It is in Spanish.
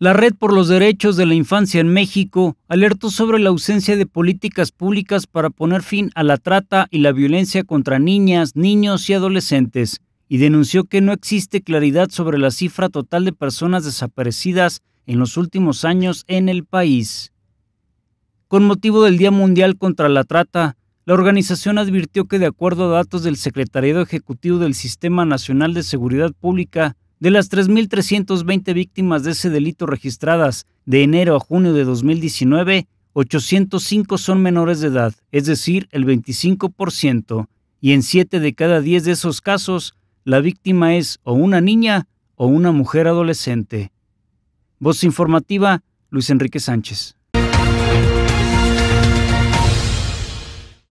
La Red por los Derechos de la Infancia en México alertó sobre la ausencia de políticas públicas para poner fin a la trata y la violencia contra niñas, niños y adolescentes, y denunció que no existe claridad sobre la cifra total de personas desaparecidas en los últimos años en el país. Con motivo del Día Mundial contra la Trata, la organización advirtió que de acuerdo a datos del Secretariado Ejecutivo del Sistema Nacional de Seguridad Pública, de las 3.320 víctimas de ese delito registradas de enero a junio de 2019, 805 son menores de edad, es decir, el 25%, y en 7 de cada 10 de esos casos, la víctima es o una niña o una mujer adolescente. Voz informativa, Luis Enrique Sánchez.